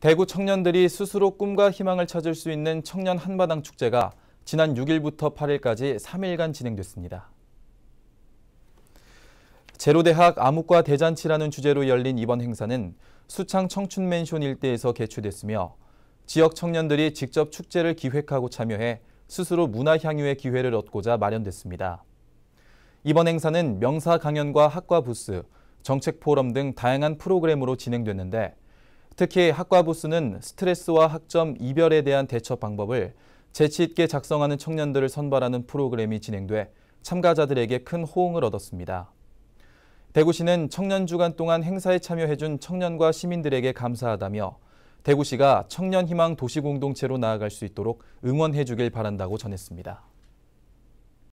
대구 청년들이 스스로 꿈과 희망을 찾을 수 있는 청년 한마당 축제가 지난 6일부터 8일까지 3일간 진행됐습니다. 제로대학 암흑과 대잔치라는 주제로 열린 이번 행사는 수창 청춘맨션 일대에서 개최됐으며 지역 청년들이 직접 축제를 기획하고 참여해 스스로 문화 향유의 기회를 얻고자 마련됐습니다. 이번 행사는 명사 강연과 학과 부스, 정책 포럼 등 다양한 프로그램으로 진행됐는데 특히 학과부 스는 스트레스와 학점 이별에 대한 대처 방법을 재치 있게 작성하는 청년들을 선발하는 프로그램이 진행돼 참가자들에게 큰 호응을 얻었습니다. 대구시는 청년 주간 동안 행사에 참여해준 청년과 시민들에게 감사하다며 대구시가 청년희망 도시공동체로 나아갈 수 있도록 응원해주길 바란다고 전했습니다.